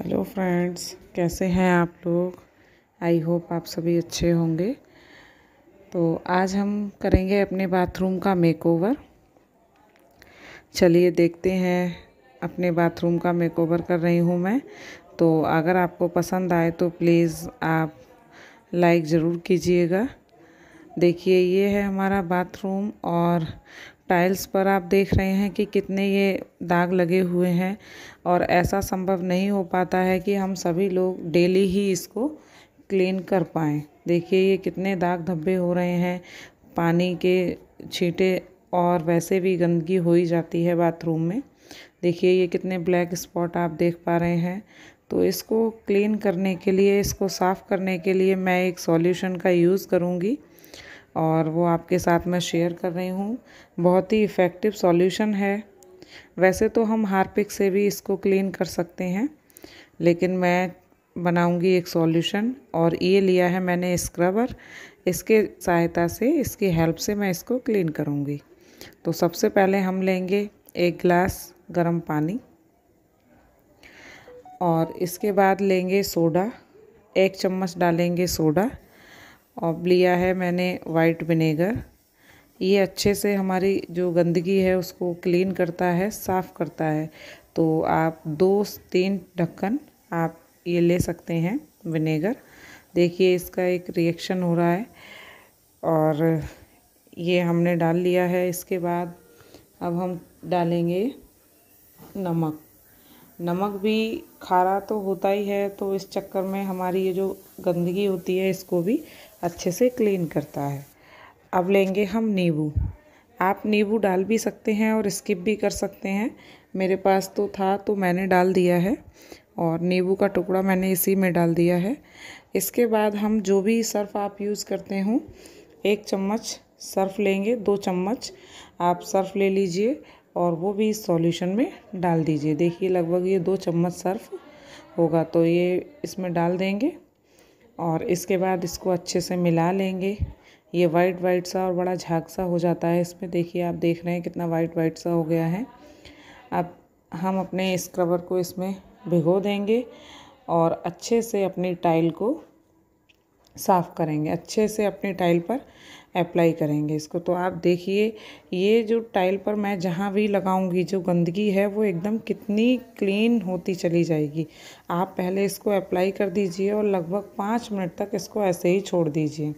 hello friends कैसे हैं आप लोग आई होप आप सभी अच्छे होंगे तो आज हम करेंगे अपने बाथरूम का मेकओवर चलिए देखते हैं अपने बाथरूम का मेकओवर कर रही हूँ मैं तो अगर आपको पसंद आए तो प्लीज़ आप लाइक ज़रूर कीजिएगा देखिए ये है हमारा बाथरूम और टाइल्स पर आप देख रहे हैं कि कितने ये दाग लगे हुए हैं और ऐसा संभव नहीं हो पाता है कि हम सभी लोग डेली ही इसको क्लीन कर पाएँ देखिए ये कितने दाग धब्बे हो रहे हैं पानी के छींटे और वैसे भी गंदगी हो ही जाती है बाथरूम में देखिए ये कितने ब्लैक स्पॉट आप देख पा रहे हैं तो इसको क्लीन करने के लिए इसको साफ़ करने के लिए मैं एक सॉल्यूशन का यूज़ करूँगी और वो आपके साथ मैं शेयर कर रही हूँ बहुत ही इफ़ेक्टिव सॉल्यूशन है वैसे तो हम हार्पिक से भी इसको क्लीन कर सकते हैं लेकिन मैं बनाऊंगी एक सॉल्यूशन और ये लिया है मैंने स्क्रबर इसके सहायता से इसकी हेल्प से मैं इसको क्लीन करूंगी तो सबसे पहले हम लेंगे एक गिलास गर्म पानी और इसके बाद लेंगे सोडा एक चम्मच डालेंगे सोडा और लिया है मैंने वाइट विनेगर ये अच्छे से हमारी जो गंदगी है उसको क्लीन करता है साफ़ करता है तो आप दो तीन ढक्कन आप ये ले सकते हैं विनेगर देखिए इसका एक रिएक्शन हो रहा है और ये हमने डाल लिया है इसके बाद अब हम डालेंगे नमक नमक भी खारा तो होता ही है तो इस चक्कर में हमारी ये जो गंदगी होती है इसको भी अच्छे से क्लीन करता है अब लेंगे हम नींबू आप नींबू डाल भी सकते हैं और स्किप भी कर सकते हैं मेरे पास तो था तो मैंने डाल दिया है और नींबू का टुकड़ा मैंने इसी में डाल दिया है इसके बाद हम जो भी सर्फ़ आप यूज़ करते हों एक चम्मच सर्फ़ लेंगे दो चम्मच आप सर्फ़ ले लीजिए और वो भी इस सॉल्यूशन में डाल दीजिए देखिए लगभग ये दो चम्मच सर्फ होगा तो ये इसमें डाल देंगे और इसके बाद इसको अच्छे से मिला लेंगे ये वाइट वाइट सा और बड़ा झाग सा हो जाता है इसमें देखिए आप देख रहे हैं कितना वाइट वाइट सा हो गया है अब हम अपने स्क्रबर को इसमें भिगो देंगे और अच्छे से अपनी टाइल को साफ़ करेंगे अच्छे से अपने टाइल पर अप्लाई करेंगे इसको तो आप देखिए ये जो टाइल पर मैं जहाँ भी लगाऊंगी जो गंदगी है वो एकदम कितनी क्लीन होती चली जाएगी आप पहले इसको अप्लाई कर दीजिए और लगभग पाँच मिनट तक इसको ऐसे ही छोड़ दीजिए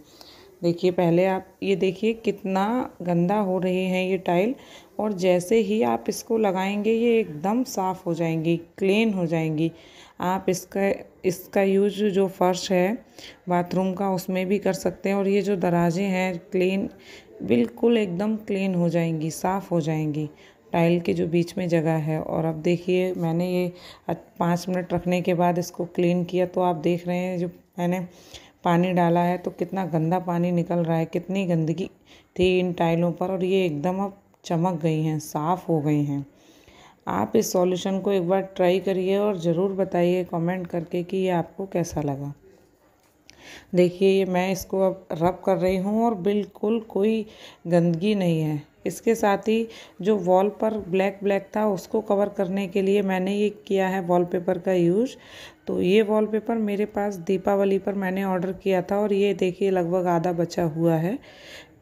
देखिए पहले आप ये देखिए कितना गंदा हो रहे हैं ये टाइल और जैसे ही आप इसको लगाएंगे ये एकदम साफ़ हो जाएंगी क्लीन हो जाएंगी आप इसका इसका यूज जो फ़र्श है बाथरूम का उसमें भी कर सकते हैं और ये जो दराज़े हैं क्लीन बिल्कुल एकदम क्लीन हो जाएंगी साफ़ हो जाएंगी टाइल के जो बीच में जगह है और अब देखिए मैंने ये पाँच मिनट रखने के बाद इसको क्लीन किया तो आप देख रहे हैं जो मैंने पानी डाला है तो कितना गंदा पानी निकल रहा है कितनी गंदगी थी इन टाइलों पर और ये एकदम अब चमक गई हैं साफ़ हो गई हैं आप इस सॉल्यूशन को एक बार ट्राई करिए और ज़रूर बताइए कमेंट करके कि ये आपको कैसा लगा देखिए मैं इसको अब रब कर रही हूँ और बिल्कुल कोई गंदगी नहीं है इसके साथ ही जो वॉल पर ब्लैक ब्लैक था उसको कवर करने के लिए मैंने ये किया है वॉलपेपर का यूज़ तो ये वॉलपेपर मेरे पास दीपावली पर मैंने ऑर्डर किया था और ये देखिए लगभग आधा बचा हुआ है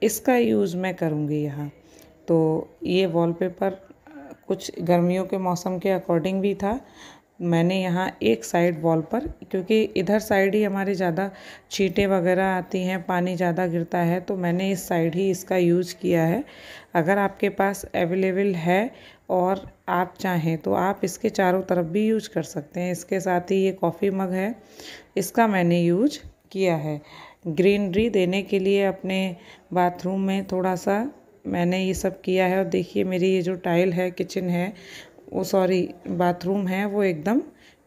इसका यूज़ मैं करूँगी यहाँ तो ये वॉलपेपर कुछ गर्मियों के मौसम के अकॉर्डिंग भी था मैंने यहाँ एक साइड वॉल पर क्योंकि इधर साइड ही हमारे ज़्यादा छींटे वगैरह आती हैं पानी ज़्यादा गिरता है तो मैंने इस साइड ही इसका यूज किया है अगर आपके पास अवेलेबल है और आप चाहें तो आप इसके चारों तरफ भी यूज कर सकते हैं इसके साथ ही ये कॉफ़ी मग है इसका मैंने यूज किया है ग्रीनरी देने के लिए अपने बाथरूम में थोड़ा सा मैंने ये सब किया है और देखिए मेरी ये जो टाइल है किचन है वो सॉरी बाथरूम है वो एकदम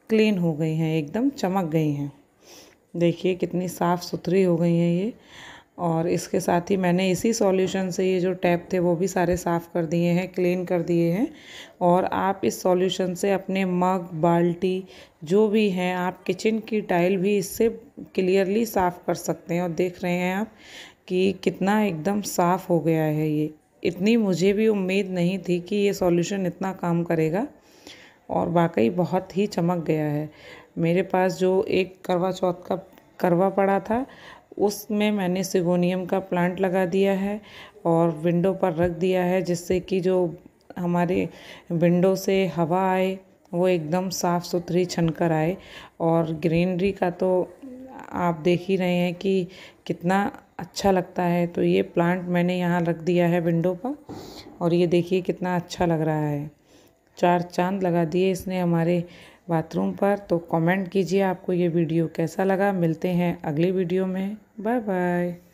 क्लीन हो गई हैं एकदम चमक गई हैं देखिए कितनी साफ़ सुथरी हो गई हैं ये और इसके साथ ही मैंने इसी सॉल्यूशन से ये जो टैप थे वो भी सारे साफ़ कर दिए हैं क्लीन कर दिए हैं और आप इस सॉल्यूशन से अपने मग बाल्टी जो भी हैं आप किचन की टाइल भी इससे क्लियरली साफ़ कर सकते हैं और देख रहे हैं आप कि कितना एकदम साफ़ हो गया है ये इतनी मुझे भी उम्मीद नहीं थी कि ये सॉल्यूशन इतना काम करेगा और वाकई बहुत ही चमक गया है मेरे पास जो एक करवा चौथ का करवा पड़ा था उसमें मैंने सिगोनियम का प्लांट लगा दिया है और विंडो पर रख दिया है जिससे कि जो हमारे विंडो से हवा आए वो एकदम साफ़ सुथरी छनकर आए और ग्रीनरी का तो आप देख ही रहे हैं कि कितना अच्छा लगता है तो ये प्लांट मैंने यहाँ रख दिया है विंडो पर और ये देखिए कितना अच्छा लग रहा है चार चांद लगा दिए इसने हमारे बाथरूम पर तो कमेंट कीजिए आपको ये वीडियो कैसा लगा मिलते हैं अगली वीडियो में बाय बाय